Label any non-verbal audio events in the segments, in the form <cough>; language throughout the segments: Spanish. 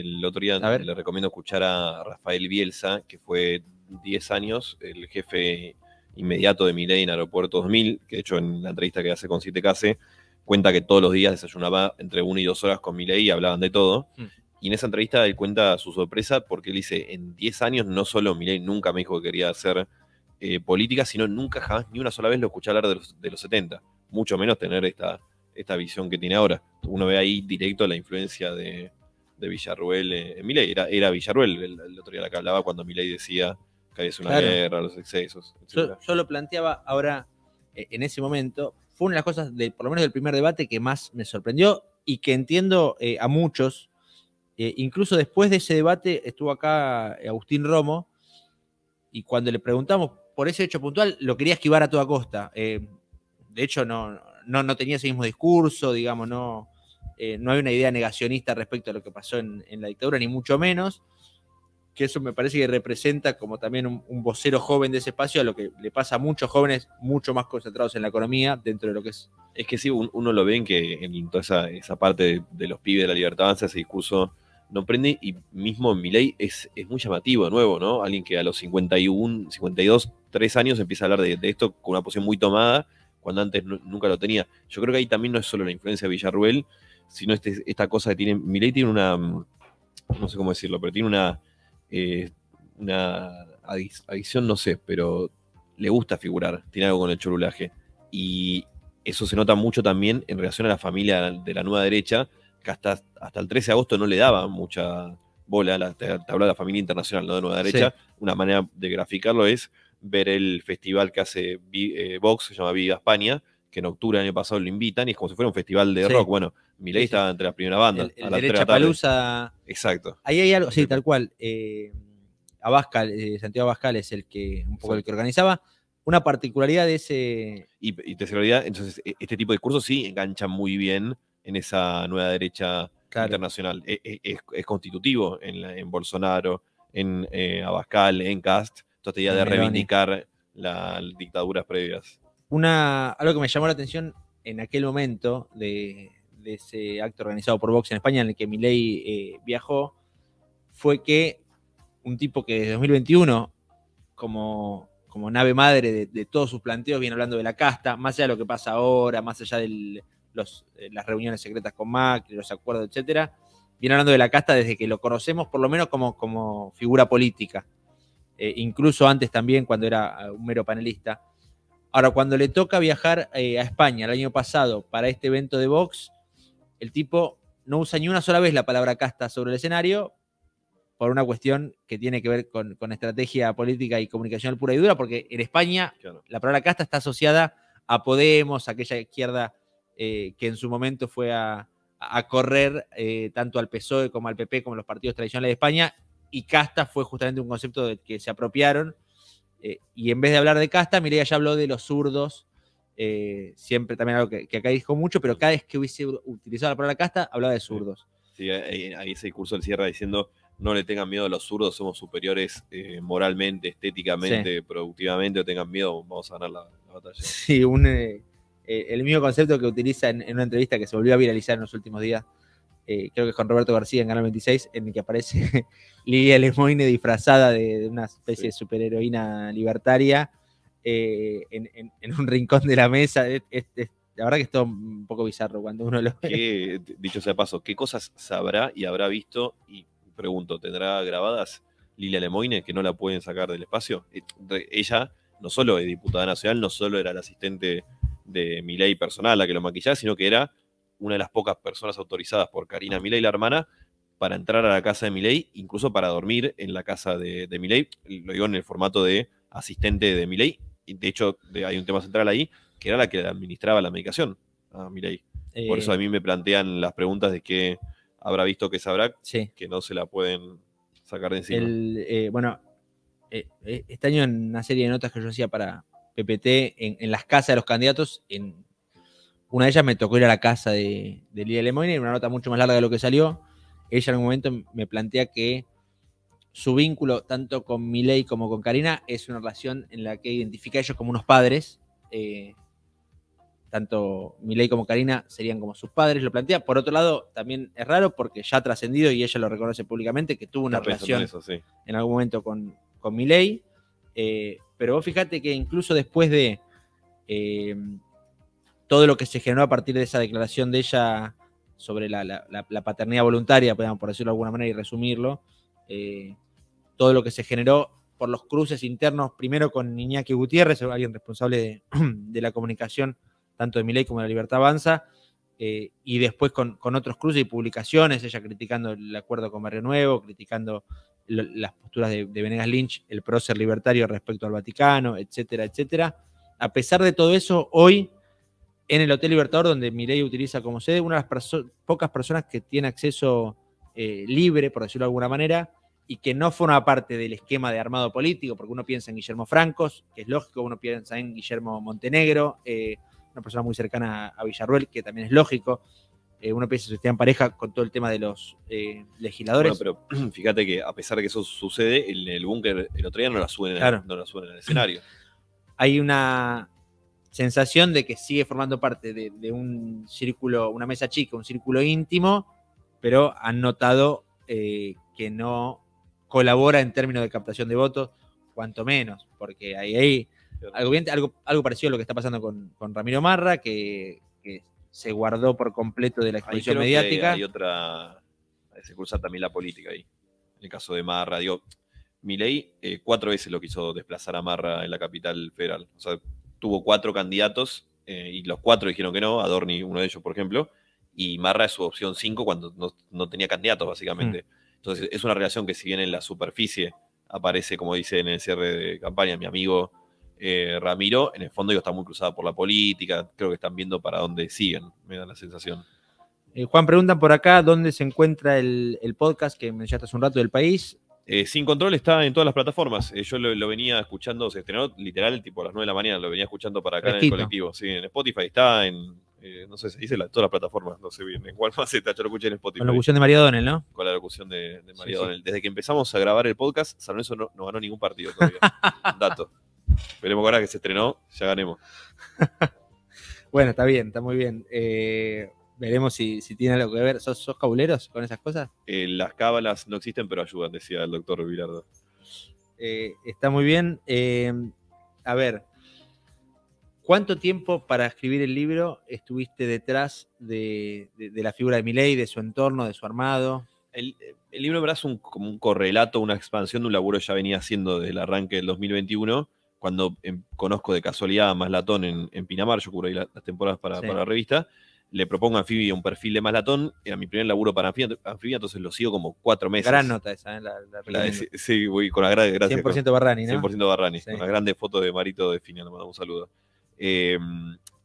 El otro día le recomiendo escuchar a Rafael Bielsa, que fue 10 años el jefe inmediato de Miley en Aeropuerto 2000, que de hecho en la entrevista que hace con Siete Case, cuenta que todos los días desayunaba entre una y dos horas con Miley y hablaban de todo. Mm. Y en esa entrevista él cuenta su sorpresa porque él dice, en 10 años no solo Milei nunca me dijo que quería hacer eh, política, sino nunca jamás ni una sola vez lo escuché hablar de los, de los 70, mucho menos tener esta, esta visión que tiene ahora. Uno ve ahí directo la influencia de, de Villarruel eh, en Milei. Era, era Villarruel el, otro día la que hablaba cuando Milei decía que había una guerra, los excesos. Yo, lo planteaba ahora, eh, en ese momento, fue una de las cosas, de, por lo menos del primer debate, que más me sorprendió y que entiendo eh, a muchos. incluso después de ese debate estuvo acá Agustín Romo y cuando le preguntamos por ese hecho puntual, lo quería esquivar a toda costa. de hecho, no, no, no tenía ese mismo discurso, digamos, no, eh, no hay una idea negacionista respecto a lo que pasó en, la dictadura, ni mucho menos, que eso me parece que representa como también un, vocero joven de ese espacio a lo que le pasa a muchos jóvenes mucho más concentrados en la economía dentro de lo que es. Es que sí, uno lo ve en que en toda esa, parte de, los pibes de la libertad avanza, ese discurso no prende y mismo en mi es, es muy llamativo nuevo, ¿no? Alguien que a los 51, 52, 3 años empieza a hablar de, esto con una posición muy tomada cuando antes nunca lo tenía. Yo creo que ahí también no es solo la influencia de Villarruel, sino este, esta cosa que tiene. Miley tiene una. Mm, no sé cómo decirlo, pero tiene una. Eh, una adicción, no sé, pero le gusta figurar. Tiene algo con el chorulaje. Y eso se nota mucho también en relación a la familia de la nueva derecha, que hasta, hasta el 13 de agosto no le daba mucha bola a la tabla de la familia internacional, de la nueva derecha. Una manera de graficarlo es ver el festival que hace eh, Vox, se llama Viva España, que en octubre del año pasado lo invitan y es como si fuera un festival de rock. Bueno, Milei estaba entre las primeras bandas. la derecha palusa. Exacto. Ahí hay algo, sí, tal cual. Eh, Abascal, eh, Santiago Abascal es el que un poco el que organizaba. Una particularidad de ese. Y, y tercera entonces, e, este tipo de discursos sí enganchan muy bien en esa nueva derecha internacional. E, e, es, constitutivo en, en Bolsonaro, en eh, Abascal, en Cast, esta idea de reivindicar las dictaduras previas algo que me llamó la atención en aquel momento de, ese acto organizado por Vox en España, en el que Milei eh, viajó, fue que un tipo que desde 2021, como, nave madre de, todos sus planteos, viene hablando de la casta, más allá de lo que pasa ahora, más allá de eh, las reuniones secretas con Macri, los acuerdos, etc. viene hablando de la casta desde que lo conocemos, por lo menos como, figura política, eh, incluso antes también, cuando era un mero panelista. Ahora, cuando le toca viajar eh, a España el año pasado para este evento de box, el tipo no usa ni una sola vez la palabra casta sobre el escenario por una cuestión que tiene que ver con, con estrategia política y comunicación pura y dura, porque en España la palabra casta está asociada a Podemos, a aquella izquierda eh, que en su momento fue a, correr eh, tanto al PSOE como al PP, como los partidos tradicionales de España, y casta fue justamente un concepto de que se apropiaron eh, y en vez de hablar de casta, Mireia ya habló de los zurdos, eh, siempre también algo que, acá dijo mucho, pero cada vez que hubiese utilizado la palabra casta, hablaba de zurdos. Sí, eh, ahí, ese discurso encierra diciendo, no le tengan miedo a los zurdos, somos superiores moralmente, estéticamente, productivamente, o tengan miedo, vamos a ganar la, batalla. Sí, un, el mismo concepto que utiliza en, una entrevista que se volvió a viralizar en los últimos días, eh, creo que es con Roberto García en Canal 26, en el que aparece <laughs> Lilia Lemoine disfrazada de, una especie de superheroína libertaria eh, en, un rincón de la mesa. la verdad que es todo un poco bizarro cuando uno lo ve. Dicho sea paso, ¿qué cosas sabrá y habrá visto? Y pregunto, ¿tendrá grabadas Lilia Lemoine que no la pueden sacar del espacio? Eh, ella no solo es diputada nacional, no solo era la asistente de mi ley personal la que lo maquillaba, sino que era una de las pocas personas autorizadas por Karina Milei, la hermana, para entrar a la casa de Milei, incluso para dormir en la casa de, de Milei, lo digo en el formato de asistente de Milei, de hecho hay un tema central ahí, que era la que administraba la medicación a Milei. por eso a eh. mí me plantean las preguntas de qué habrá visto que sabrá, que no se la pueden sacar de encima. Eh, bueno, eh, este año en una serie de notas que yo hacía para PPT, en las casas de los candidatos, en una de ellas me tocó ir a la casa de, de Lidia Lemoyne, en una nota mucho más larga de lo que salió. Ella en algún momento me plantea que su vínculo tanto con Milei como con Karina es una relación en la que identifica a ellos como unos padres. Eh, tanto Milei como Karina serían como sus padres, lo plantea. Por otro lado, también es raro porque ya ha trascendido y ella lo reconoce públicamente que tuvo una relación en algún momento con, con Milei. Eh, pero vos fíjate que incluso después de eh, todo lo que se generó a partir de esa declaración de ella sobre la, paternidad voluntaria, por decirlo de alguna manera y resumirlo, eh, todo lo que se generó por los cruces internos, primero con Niñaque Gutiérrez, alguien responsable <clears throat> de, la comunicación tanto de ley como de la Libertad Avanza, eh, y después con, otros cruces y publicaciones, ella criticando el acuerdo con Barrio Nuevo, criticando las posturas de, de, Venegas Lynch, el prócer libertario respecto al Vaticano, etcétera, etcétera. A pesar de todo eso, hoy en el Hotel Libertador, donde Milei utiliza como sede, una de las pocas personas que tiene acceso eh, libre, por decirlo de alguna manera, y que no forma parte del esquema de armado político, porque uno piensa en Guillermo Francos, que es lógico, uno piensa en Guillermo Montenegro, eh, una persona muy cercana a Villarruel, que también es lógico. Eh, uno piensa que está en pareja con todo el tema de los legisladores. No, pero <clears throat> fíjate que a pesar de que eso sucede, el, el búnker el otro día no la suben, no en el escenario. Hay una, sensación de que sigue formando parte de, un círculo, una mesa chica, un círculo íntimo, pero han notado eh, que no colabora en términos de captación de votos, cuanto menos, porque ahí hay algo, algo, parecido a lo que está pasando con, Ramiro Marra, que, se guardó por completo de la exposición mediática. hay otra, se cruza también la política ahí, en el caso de Marra, digo, Milei ley, eh, cuatro veces lo quiso desplazar a Marra en la capital federal. O sea, tuvo cuatro candidatos eh, y los cuatro dijeron que no, Adorni uno de ellos, por ejemplo, y Marra es su opción cinco cuando no, tenía candidatos, básicamente. Mm. Entonces, es una relación que si bien en la superficie aparece, como dice en el cierre de campaña mi amigo eh, Ramiro, en el fondo yo está muy cruzada por la política, creo que están viendo para dónde siguen, me da la sensación. Eh, Juan, preguntan por acá dónde se encuentra el, el, podcast que mencionaste hace un rato del país. Eh, Sin Control está en todas las plataformas. Eh, yo lo, venía escuchando, se estrenó literal tipo a las 9 de la mañana, lo venía escuchando para acá en el colectivo. Sí, en Spotify está, en. Eh, no sé, se dice en todas las plataformas, no sé bien en cuál fase <laughs> está. Yo lo escuché en Spotify. Con la locución de María Donel, ¿no? Con la locución de, María Donel. Desde que empezamos a grabar el podcast, San Lorenzo no, ganó ningún partido todavía. <laughs> Dato. Esperemos ahora que se estrenó, ya ganemos. <laughs> bueno, está bien, está muy bien veremos si, tiene algo que ver. ¿Sos, cabuleros con esas cosas? Eh, las cábalas no existen, pero ayudan, decía el doctor Vilardo. Eh, está muy bien. Eh, a ver, ¿cuánto tiempo para escribir el libro estuviste detrás de, la figura de Milei de su entorno, de su armado? El, libro, es un, como un correlato, una expansión de un laburo que ya venía haciendo desde el arranque del 2021 cuando em, conozco de casualidad a Maslatón en, Pinamar, yo cubro ahí las temporadas para, para, la revista, le propongo a Anfibia un perfil de Malatón, a Era mi primer laburo para Anfibia, entonces lo sigo como cuatro meses. Gran nota esa, ¿eh? la, la, sí, voy con la gran. Gracias, 100% Barrani, ¿no? 100% Barrani. Con la grande foto de Marito de Fina, mandamos un saludo. Eh,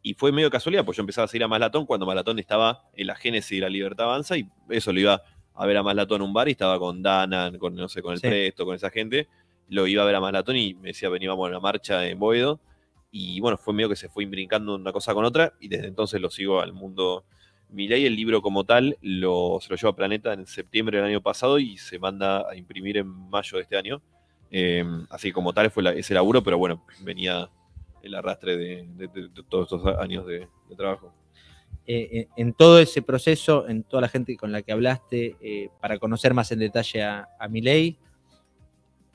y fue medio casualidad, pues yo empezaba a seguir a Malatón cuando Malatón estaba en la génesis de la libertad avanza y eso lo iba a ver a Maslatón en un bar y estaba con Danan, con no sé, con el resto con esa gente. Lo iba a ver a Maslatón y me decía, vení, a la marcha en Boedo. Y bueno, fue medio que se fue imbrincando una cosa con otra y desde entonces lo sigo al mundo ley, El libro como tal lo, se lo lleva a Planeta en septiembre del año pasado y se manda a imprimir en mayo de este año. Eh, así que como tal fue ese laburo, pero bueno, venía el arrastre de, todos esos años de, trabajo. Eh, eh, en todo ese proceso, en toda la gente con la que hablaste, para conocer más en detalle a, a Milei,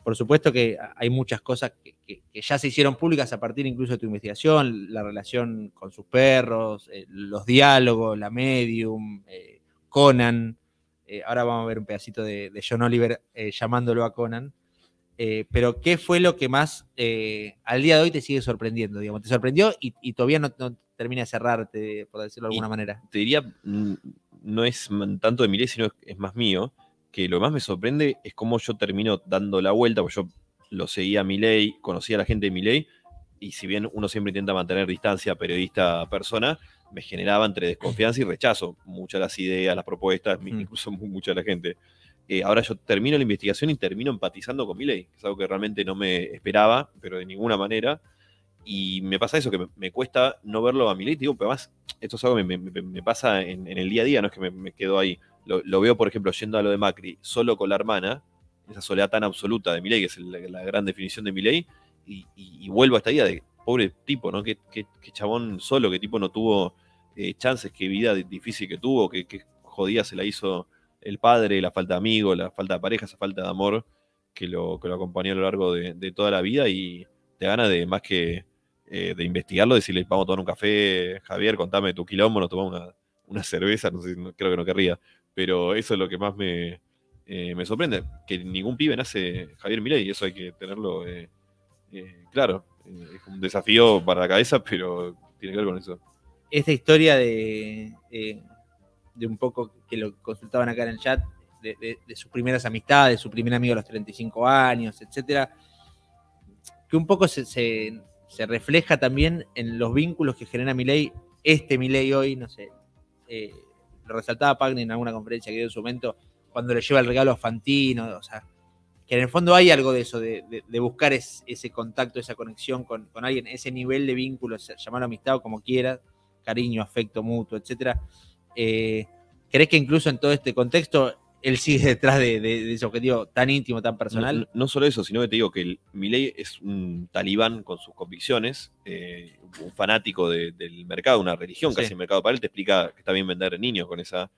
por supuesto que hay muchas cosas que, ya se hicieron públicas a partir incluso de tu investigación, la relación con sus perros, eh, los diálogos, la medium, eh, Conan. Eh, ahora vamos a ver un pedacito de, John Oliver llamándolo a Conan. pero, ¿qué fue lo que más al día de hoy te sigue sorprendiendo? Digamos? ¿Te sorprendió y, todavía no, termina de cerrarte, por decirlo de alguna manera? Te diría, mm, no es tanto de Miley, sino es más mío que lo más me sorprende es cómo yo termino dando la vuelta, porque yo lo seguía a ley, conocía a la gente de mi ley y si bien uno siempre intenta mantener distancia periodista-persona, me generaba entre desconfianza y rechazo muchas las ideas, las propuestas, mm. incluso mucha la gente. Eh, ahora yo termino la investigación y termino empatizando con mi que es algo que realmente no me esperaba, pero de ninguna manera. Y me pasa eso, que me, cuesta no verlo a Milei, digo, pero más, esto es algo que me, pasa en, el día a día, no es que me, quedo ahí lo, veo, por ejemplo, yendo a lo de Macri, solo con la hermana, esa soledad tan absoluta de Milei, que es la, gran definición de Milei, y, y, vuelvo a esta idea de pobre tipo, ¿no? Qué, qué, qué chabón solo, qué tipo no tuvo eh, chances, qué vida difícil que tuvo, qué, qué jodida se la hizo el padre, la falta de amigos, la falta de pareja, esa falta de amor que lo, que lo acompañó a lo largo de, toda la vida y te gana de más que eh, de investigarlo, decirle, vamos a tomar un café, Javier, contame tu quilombo, nos tomamos una, cerveza, no sé, no, creo que no querría, pero eso es lo que más eh, me, sorprende, que ningún pibe nace Javier Milei, y eso hay que tenerlo eh, eh, claro. es un desafío para la cabeza, pero tiene que ver con eso. Esta historia de, de un poco que lo consultaban acá en el chat, de, sus primeras amistades, de su primer amigo a los 35 años, etcétera, que un poco se, se refleja también en los vínculos que genera Milei, este Milei hoy, no sé, lo resaltaba Pagni en alguna conferencia que dio en su momento, cuando le lleva el regalo a Fantino, o sea, que en el fondo hay algo de eso, de, buscar ese contacto, esa conexión con, alguien, ese nivel de vínculo, llamarlo amistad o como quieras, cariño, afecto mutuo, etc. Eh, ¿Crees que incluso en todo este contexto él sigue detrás de, ese objetivo tan íntimo, tan personal. No, solo eso, sino que te digo que Milei es un talibán con sus convicciones, eh, un fanático del mercado, una religión casi el mercado para él. Te explica que está bien vender niños con esa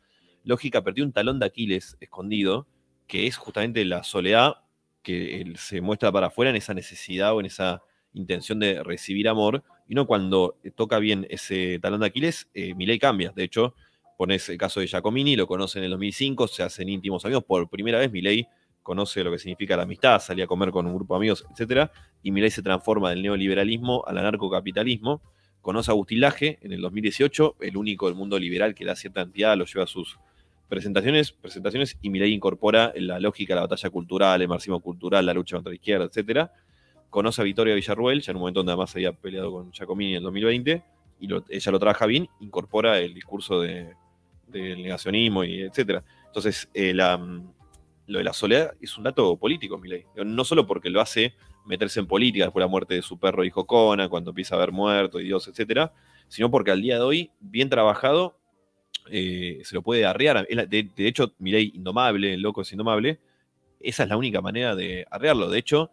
lógica. Perdió un talón de Aquiles escondido, que es justamente la soledad que él se muestra para afuera en esa necesidad o en esa intención de recibir amor. Y no cuando toca bien ese talón de Aquiles, eh, Milei cambia. De hecho, Pones el caso de Giacomini, lo conocen en el 2005, se hacen íntimos amigos. Por primera vez, Milei conoce lo que significa la amistad, salía a comer con un grupo de amigos, etc. Y Milei se transforma del neoliberalismo al anarcocapitalismo. Conoce a Agustín en el 2018, el único del mundo liberal que da cierta entidad, lo lleva a sus presentaciones, presentaciones y Milei incorpora la lógica de la batalla cultural, el marxismo cultural, la lucha contra la izquierda, etcétera conoce a Victoria Villarruel, ya en un momento donde además había peleado con Giacomini en el 2020, y ella lo trabaja bien, incorpora el discurso de, del negacionismo y etcétera. Entonces, eh, mm, lo de la soledad es un dato político, Milei. No solo porque lo hace meterse en política después de la muerte de su perro hijo Cona, cuando empieza a haber muerto y Dios, etcétera, sino porque al día de hoy, bien trabajado, eh, se lo puede arrear. De, hecho, Milei, indomable, el loco es indomable, esa es la única manera de arrearlo. De hecho,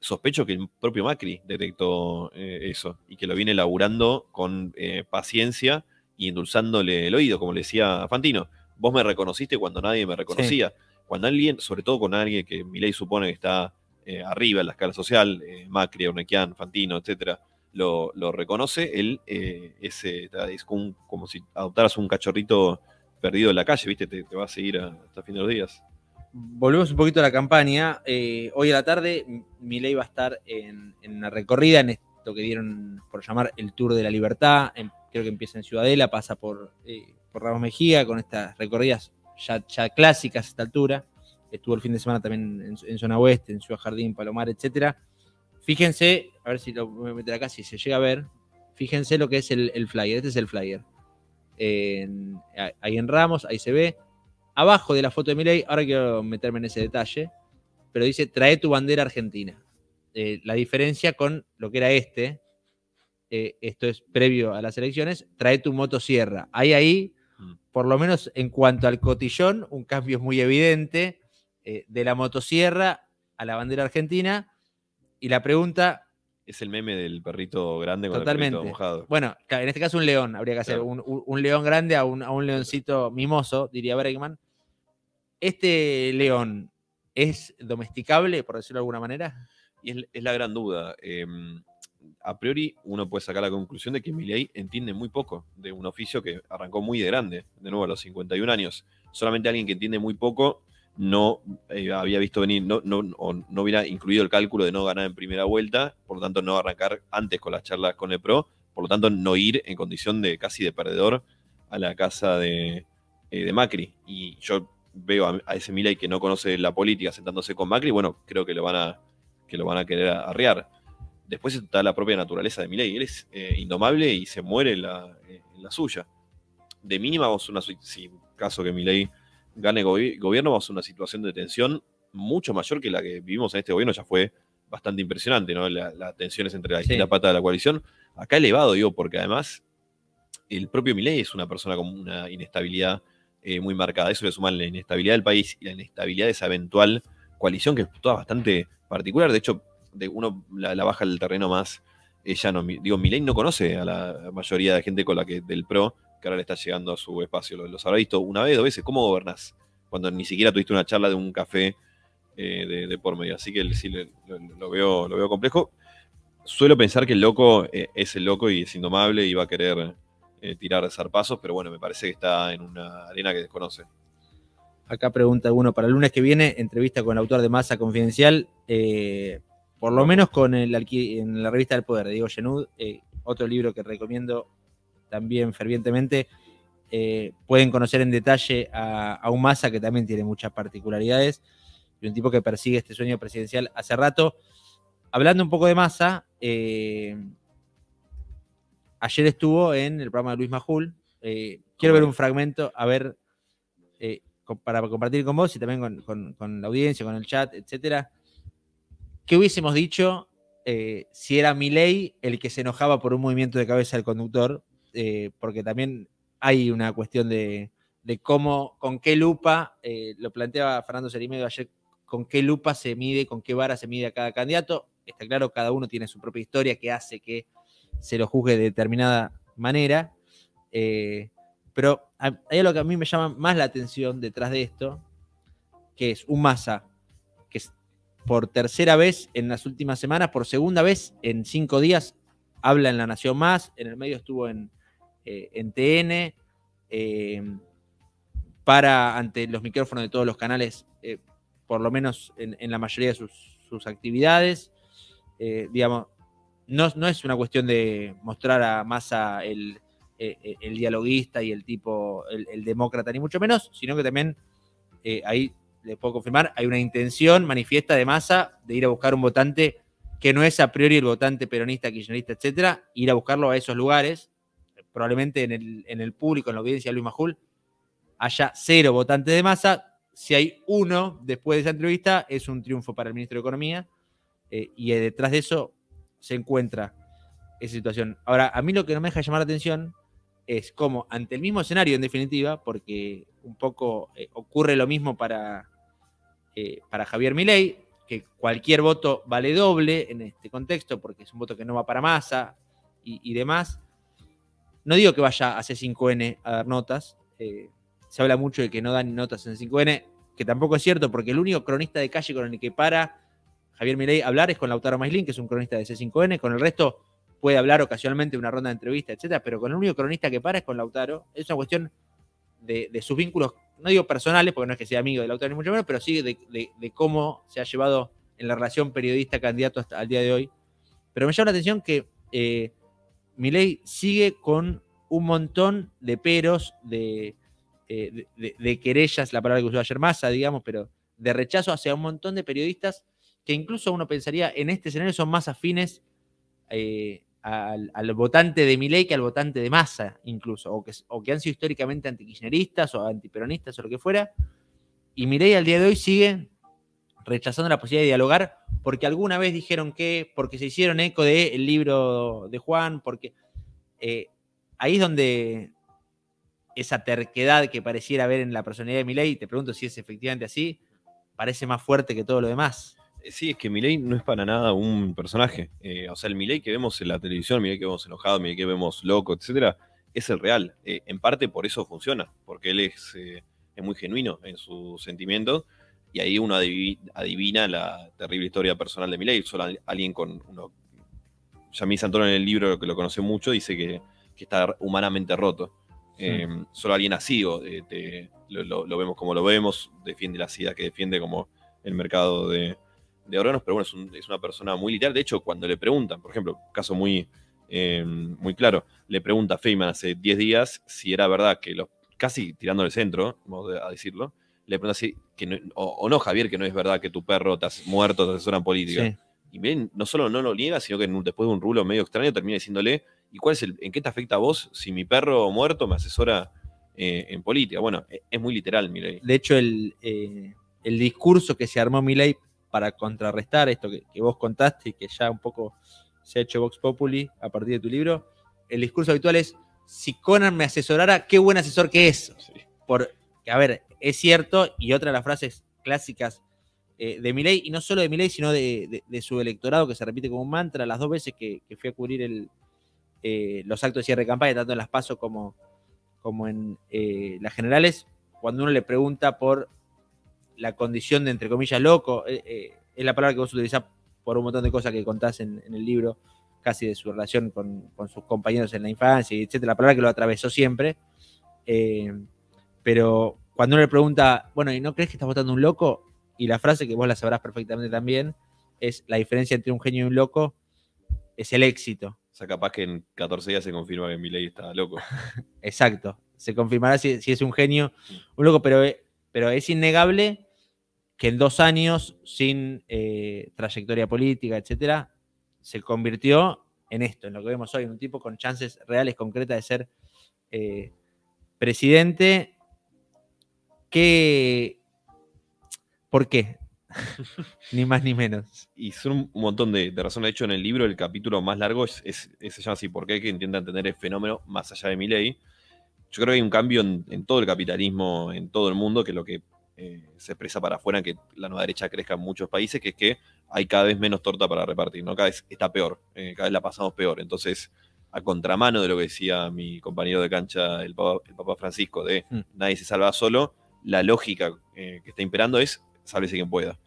sospecho que el propio Macri detectó eh, eso y que lo viene laburando con paciencia y endulzándole el oído, como le decía Fantino. Vos me reconociste cuando nadie me reconocía. Cuando alguien, sobre todo con alguien que Milei supone que está eh, arriba en la escala social, eh, Macri, Ornequian, Fantino, etcétera, lo, lo reconoce, él eh, es, como, si adoptaras un cachorrito perdido en la calle, ¿viste? Te, va a seguir hasta el fin de los días. Volvemos un poquito a la campaña. hoy a la tarde, Milei va a estar en, en una recorrida, en esto que dieron por llamar el Tour de la Libertad, en creo que empieza en Ciudadela, pasa por, eh, por Ramos Mejía, con estas recorridas ya, clásicas a esta altura. Estuvo el fin de semana también en, zona oeste, en Ciudad Jardín, Palomar, etc. Fíjense, a ver si lo voy a meter acá, si se llega a ver. Fíjense lo que es el, flyer. Este es el flyer. ahí en Ramos, ahí se ve. Abajo de la foto de Miley, ahora quiero meterme en ese detalle, pero dice, trae tu bandera argentina. Eh, la diferencia con lo que era este, eh, esto es previo a las elecciones, trae tu motosierra. Hay ahí, mm. por lo menos en cuanto al cotillón, un cambio es muy evidente eh, de la motosierra a la bandera argentina. Y la pregunta... Es el meme del perrito grande con totalmente. el perrito mojado. Bueno, en este caso un león, habría que hacer un, león grande a un, a un leoncito mimoso, diría Bergman. ¿Este león es domesticable, por decirlo de alguna manera? Y es, la gran duda. Em, a priori uno puede sacar la conclusión de que Milei entiende muy poco de un oficio que arrancó muy de grande, de nuevo a los 51 años. Solamente alguien que entiende muy poco no eh, había visto venir, no, no, no hubiera incluido el cálculo de no ganar en primera vuelta, por lo tanto no arrancar antes con las charlas con el PRO, por lo tanto no ir en condición de casi de perdedor a la casa de, eh, Macri. Y yo veo a, ese Miley que no conoce la política sentándose con Macri, bueno, creo que lo van a, que lo van a querer arrear después está la propia naturaleza de Milei. Él es eh, indomable y se muere eh, en la, suya. De mínima, vamos a una, si caso que Milei gane gobierno, vamos a una situación de tensión mucho mayor que la que vivimos en este gobierno. Ya fue bastante impresionante, ¿no? Las tensiones entre la pata de la coalición. Acá elevado, digo, porque además el propio Milei es una persona con una inestabilidad eh, muy marcada. Eso le suman la inestabilidad del país y la inestabilidad de esa eventual coalición que es toda bastante particular. De hecho, de uno la, baja del terreno más ella eh, no Digo, Milei no conoce a la mayoría de gente con la que del PRO que ahora le está llegando a su espacio. Los, habrá visto una vez, dos veces. ¿Cómo gobernás? Cuando ni siquiera tuviste una charla de un café eh, de, por medio. Así que sí lo, veo, lo veo complejo. Suelo pensar que el loco eh, es el loco y es indomable y va a querer tirar zarpazos, pero bueno, me parece que está en una arena que desconoce. Acá pregunta uno para el lunes que viene, entrevista con el autor de Masa Confidencial por lo menos con el en la revista del poder de Diego Genud, eh, otro libro que recomiendo también fervientemente. Eh, pueden conocer en detalle a, un Massa que también tiene muchas particularidades, y un tipo que persigue este sueño presidencial hace rato. Hablando un poco de Massa, eh, ayer estuvo en el programa de Luis Majul. quiero ver un fragmento, a ver, para compartir con vos y también con, con la audiencia, con el chat, etcétera. ¿Qué hubiésemos dicho eh, si era Milei el que se enojaba por un movimiento de cabeza del conductor? Eh, porque también hay una cuestión de, cómo, con qué lupa, eh, lo planteaba Fernando Cerimedo ayer, con qué lupa se mide, con qué vara se mide a cada candidato. Está claro, cada uno tiene su propia historia que hace que se lo juzgue de determinada manera. pero hay algo que a mí me llama más la atención detrás de esto, que es un masa por tercera vez en las últimas semanas, por segunda vez en cinco días, habla en La Nación Más, en el medio estuvo en, TN, eh, eh, para ante los micrófonos de todos los canales, eh, por lo menos en, la mayoría de sus, actividades. digamos, no, es una cuestión de mostrar a Massa el, el, dialoguista y el tipo, el, el, demócrata, ni mucho menos, sino que también ahí les puedo confirmar, hay una intención manifiesta de masa de ir a buscar un votante que no es a priori el votante peronista, kirchnerista, etcétera, ir a buscarlo a esos lugares, probablemente en el, público, en la audiencia de Luis Majul, haya cero votantes de masa. Si hay uno después de esa entrevista, es un triunfo para el ministro de Economía. Eh, y detrás de eso se encuentra esa situación. Ahora, a mí lo que no me deja llamar la atención es cómo, ante el mismo escenario, en definitiva, porque un poco eh, ocurre lo mismo para, eh, para Javier Milei, que cualquier voto vale doble en este contexto, porque es un voto que no va para masa y, demás. No digo que vaya a C5N a dar notas. Eh, se habla mucho de que no dan notas en 5N, que tampoco es cierto, porque el único cronista de calle con el que para Javier Milei hablar es con Lautaro Maislin, que es un cronista de C5N, con el resto puede hablar ocasionalmente una ronda de entrevista, etcétera, pero con el único cronista que para es con Lautaro. Es una cuestión de, sus vínculos, no digo personales, porque no es que sea amigo del autor ni mucho menos, pero sí de, cómo se ha llevado en la relación periodista-candidato hasta el día de hoy. Pero me llama la atención que eh, Milei sigue con un montón de peros, eh, de, querellas, la palabra que usó ayer Massa, digamos, pero de rechazo hacia un montón de periodistas que incluso uno pensaría en este escenario son más afines eh, al, votante de Milei que al votante de masa, incluso, o que, o que han sido históricamente antikirchneristas o antiperonistas o lo que fuera. Y Milei al día de hoy sigue rechazando la posibilidad de dialogar porque alguna vez dijeron que, porque se hicieron eco del el libro de Juan, porque eh, ahí es donde esa terquedad que pareciera haber en la personalidad de Milei, te pregunto si es efectivamente así, parece más fuerte que todo lo demás. Eh, sí, es que Milei no es para nada un personaje. Eh, o sea, el Milei que vemos en la televisión, Miley que vemos enojado, Miley que vemos loco, etcétera, es el real. Eh, en parte por eso funciona, porque él es, muy genuino en sus sentimiento. y ahí uno adivina la terrible historia personal de Milei. Solo alguien con uno. Yamil Santoro en el libro que lo conoce mucho dice que, está humanamente roto. Solo alguien así o, lo, lo vemos como lo vemos, defiende la sida que defiende como el mercado de, de órganos, pero bueno, es, una persona muy literal. De hecho, cuando le preguntan, por ejemplo, caso muy, eh, muy claro, le pregunta a Feynman hace 10 días si era verdad que los, casi tirando el centro, vamos a decirlo, le pregunta si, que o, no, Javier, que no es verdad que tu perro te has muerto, te en política. Y bien, no solo no lo niega, sino que después de un rulo medio extraño termina diciéndole, ¿y cuál es el, en qué te afecta a vos si mi perro muerto me asesora eh, en política? Bueno, e, es, muy literal, Milei. De hecho, el, eh, el discurso que se armó Milei para contrarrestar esto que, vos contaste y que ya un poco se ha hecho Vox Populi a partir de tu libro, el discurso habitual es, si Conan me asesorara, qué buen asesor que es. Porque, Por, a ver, es cierto, y otra de las frases clásicas eh, de Miley, y no solo de Miley, sino de, su electorado, que se repite como un mantra las dos veces que, fui a cubrir eh, los actos de cierre de campaña, tanto en las pasos como, como en eh, las generales, cuando uno le pregunta por la condición de, entre comillas, loco, eh, eh, es la palabra que vos utilizás por un montón de cosas que contás en, el libro, casi de su relación con, sus compañeros en la infancia, etcétera, la palabra que lo atravesó siempre. Eh, pero cuando uno le pregunta, bueno, ¿y no crees que estás votando un loco? Y la frase que vos la sabrás perfectamente también es la diferencia entre un genio y un loco es el éxito. O sea, capaz que en 14 días se confirma que ley está loco. <laughs> Exacto. Se confirmará si, es un genio, un loco, pero, pero es innegable que en dos años, sin eh, trayectoria política, etcétera, se convirtió en esto, en lo que vemos hoy, en un tipo con chances reales, concretas de ser eh, presidente. qué ¿Por qué? <laughs> ni más ni menos. Y son un montón de, razones. De hecho, en el libro, el capítulo más largo es, se llama así: ¿Por qué? Que intentan entender el fenómeno más allá de mi ley. Yo creo que hay un cambio en todo el capitalismo, en todo el mundo, que lo que eh, se expresa para afuera que la nueva derecha crezca en muchos países, que es que hay cada vez menos torta para repartir, ¿no? Cada vez está peor, eh, cada vez la pasamos peor. Entonces, a contramano de lo que decía mi compañero de cancha, el Papa, Francisco, de mm. nadie se salva solo, la lógica eh, que está imperando es sálvese quien pueda.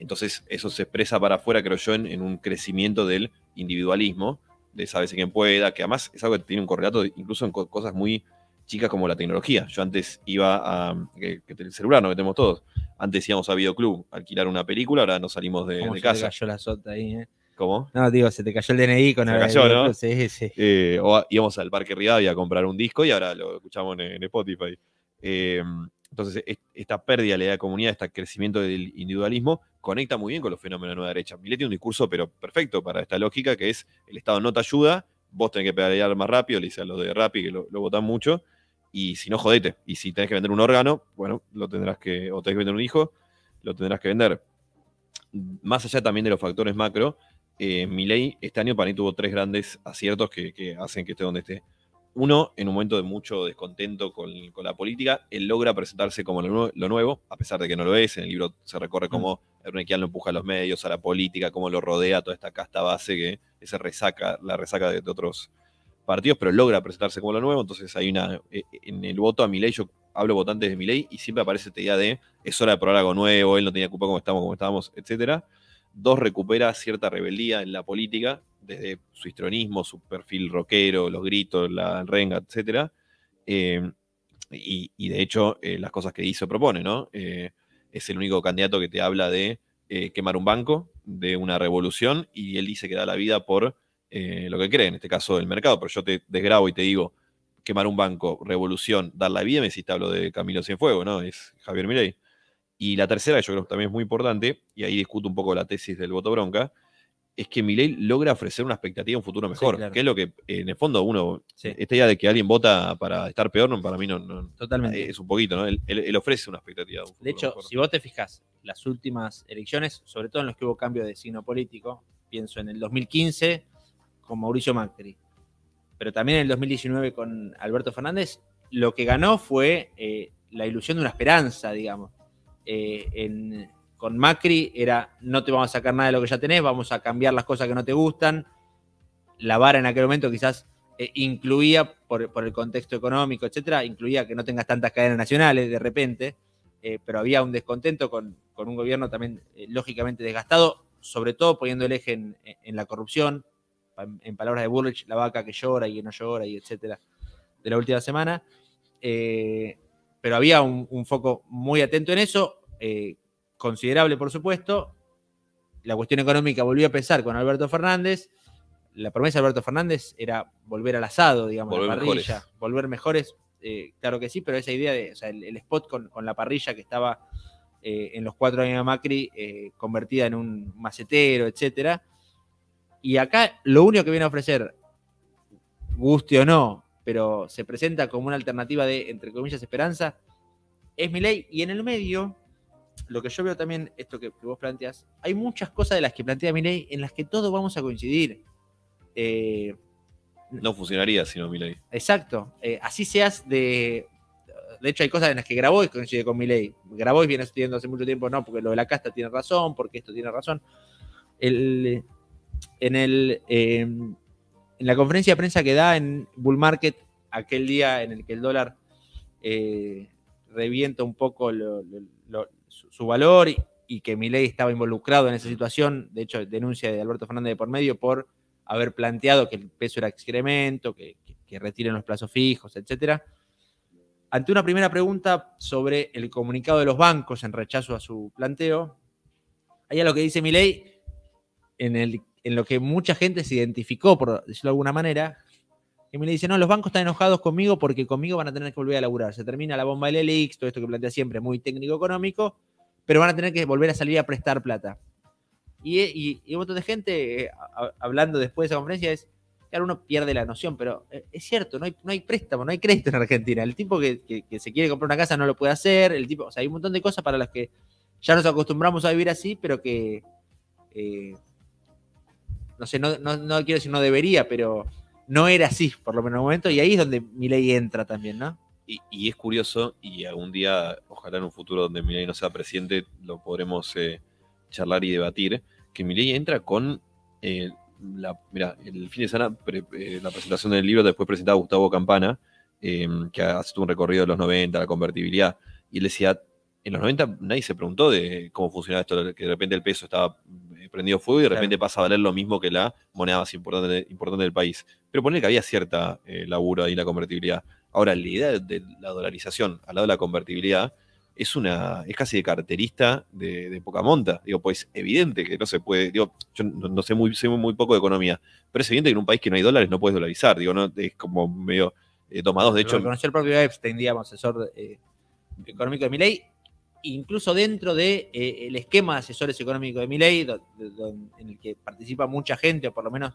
Entonces, eso se expresa para afuera, creo yo, en, un crecimiento del individualismo, de sálvese quien pueda, que además es algo que tiene un correlato incluso en cosas muy chicas como la tecnología. Yo antes iba a. Que, el celular, no metemos todos. Antes íbamos a Videoclub a alquilar una película, ahora no salimos de, casa. Se cayó la sota ahí, ¿eh? ¿Cómo? No, digo, se te cayó el DNI con se el cayó, ¿no? Sí, sí. Eh, o íbamos al Parque Rivadavia a comprar un disco y ahora lo escuchamos en, Spotify. Eh, entonces, esta pérdida de la comunidad, este crecimiento del individualismo, conecta muy bien con los fenómenos de nueva derecha. Milei tiene un discurso, pero perfecto para esta lógica, que es el Estado no te ayuda, vos tenés que pedalear más rápido, le dice a los de Rappi que lo votan mucho, y si no, jodete. Y si tenés que vender un órgano, bueno, lo tendrás que, o tenés que vender un hijo, lo tendrás que vender. Más allá también de los factores macro, eh, Milei este año para mí tuvo tres grandes aciertos que, hacen que esté donde esté. Uno, en un momento de mucho descontento con, la política, él logra presentarse como lo, nuevo, a pesar de que no lo es. En el libro se recorre cómo mm. Ernequian lo empuja a los medios, a la política, cómo lo rodea toda esta casta base que se resaca, la resaca de otros partidos, pero logra presentarse como lo nuevo. Entonces hay una. Eh, en el voto a Milei, yo hablo votantes de Milei y siempre aparece esta idea de es hora de probar algo nuevo, él no tenía culpa como estamos, como estábamos, etcétera. Dos, recupera cierta rebeldía en la política, desde su histronismo, su perfil rockero, los gritos, la renga, etcétera. Eh, y, de hecho, eh, las cosas que hizo propone, ¿no? es el único candidato que te habla de quemar un banco, de una revolución, y él dice que da la vida por eh, lo que cree, en este caso el mercado, pero yo te desgrabo y te digo, quemar un banco, revolución, dar la vida, me hiciste hablo de Camilo Cienfuego, ¿no? Es Javier Milei. Y la tercera, que yo creo que también es muy importante, y ahí discuto un poco la tesis del voto bronca, es que Milei logra ofrecer una expectativa, de un futuro mejor, que es lo que en el fondo uno, esta idea de que alguien vota para estar peor, no, para mí no, Totalmente. es un poquito, ¿no? Él, ofrece una expectativa. Un de hecho, si vos te fijas las últimas elecciones, sobre todo en los que hubo cambio de signo político, pienso en el 2015, con Mauricio Macri, pero también en el 2019 con Alberto Fernández, lo que ganó fue eh, la ilusión de una esperanza, digamos. Eh, con Macri era, no te vamos a sacar nada de lo que ya tenés, vamos a cambiar las cosas que no te gustan. La vara en aquel momento quizás eh, incluía, por, el contexto económico, etcétera, incluía que no tengas tantas cadenas nacionales de repente, pero había un descontento con, un gobierno también lógicamente desgastado, sobre todo poniendo el eje en la corrupción, en palabras de Burrich, la vaca que llora y que no llora y etcétera, de la última semana. Eh, pero había un, foco muy atento en eso, eh, considerable por supuesto. La cuestión económica volvió a pesar con Alberto Fernández. La promesa de Alberto Fernández era volver al asado, digamos, volver la parrilla, volver mejores, eh, claro que sí, pero esa idea de, o sea, el, spot con, la parrilla que estaba en los cuatro años de Macri convertida en un macetero, etcétera, y acá lo único que viene a ofrecer, guste o no, pero se presenta como una alternativa de, entre comillas, esperanza, es mi ley. Y en el medio, lo que yo veo también, esto que vos planteas, hay muchas cosas de las que plantea mi ley en las que todos vamos a coincidir. Eh, no funcionaría sino ley. Exacto. Eh, así seas de. De hecho, hay cosas en las que Grabois coincide con mi ley. Grabois viene estudiando hace mucho tiempo, no, porque lo de la casta tiene razón, porque esto tiene razón. El, en, el, em, en la conferencia de prensa que da en Bull Market, aquel día en el que el dólar eh, revienta un poco su, valor y, que Milei estaba involucrado en esa situación, de hecho denuncia de Alberto Fernández de por medio por haber planteado que el peso era excremento, que, retiren los plazos fijos, etc. ante una primera pregunta sobre el comunicado de los bancos en rechazo a su planteo, ahí a lo que dice Milei, en el en lo que mucha gente se identificó, por decirlo de alguna manera, que me dice, no, los bancos están enojados conmigo porque conmigo van a tener que volver a laburar. Se termina la bomba del ELIX, todo esto que plantea siempre, muy técnico-económico, pero van a tener que volver a salir a prestar plata. Y, y, un montón de gente, eh, hablando después de esa conferencia, es, que uno pierde la noción, pero eh, es cierto, no hay, no hay préstamo, no hay crédito en Argentina. El tipo que, que, se quiere comprar una casa no lo puede hacer, el tipo, o sea, hay un montón de cosas para las que ya nos acostumbramos a vivir así, pero que... Eh, no no, quiero decir no debería, pero no era así, por lo menos en un momento, y ahí es donde Milei entra también, ¿no? Y, es curioso, y algún día, ojalá en un futuro donde Milei no sea presidente, lo podremos eh, charlar y debatir, que ley entra con eh, la, mira, el fin de semana, eh, la presentación del libro, después presentaba Gustavo Campana, que hace un recorrido de los 90, la convertibilidad, y él decía, en los 90 nadie se preguntó de cómo funcionaba esto, que de repente el peso estaba eh, prendido fuego y de repente pasa a valer lo mismo que la moneda más importante, del país. Pero poner que había cierta labura eh, laburo ahí en la convertibilidad. Ahora, la idea de la dolarización al lado de la convertibilidad es una es casi de carterista de, poca monta. Digo, pues evidente que no se puede, digo, yo no, sé muy muy poco de economía, pero es evidente que en un país que no hay dólares no puedes dolarizar, digo, no es como medio tomado. Eh, tomados, de hecho. Conoció el propio Epstein, digamos, asesor económico de ley incluso dentro del de, eh, esquema de asesores económicos de Miley, en el que participa mucha gente, o por lo menos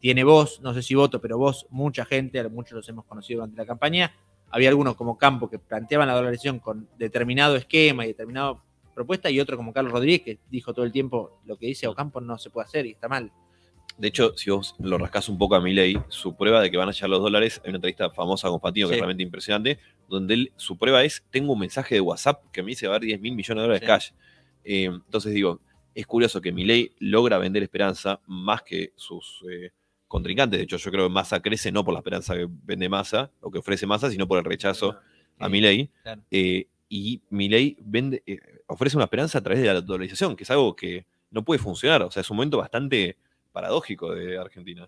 tiene voz, no sé si voto, pero voz, mucha gente, muchos los hemos conocido durante la campaña, había algunos como Campo que planteaban la dolarización con determinado esquema y determinada propuesta, y otro como Carlos Rodríguez que dijo todo el tiempo lo que dice Ocampo no se puede hacer y está mal. De hecho, si vos lo rascás un poco a ley, su prueba de que van a echar los dólares, hay una entrevista famosa con Patino que es realmente impresionante, donde él, su prueba es, tengo un mensaje de WhatsApp que me dice va a haber 10 mil millones de dólares de cash. Eh, entonces digo, es curioso que Milei logra vender esperanza más que sus eh, contrincantes. De hecho, yo creo que Massa crece no por la esperanza que vende Massa o que ofrece Massa, sino por el rechazo a Milei. Eh, y Milei vende, ofrece una esperanza a través de la dolarización, que es algo que no puede funcionar. O sea, es un momento bastante paradójico de Argentina.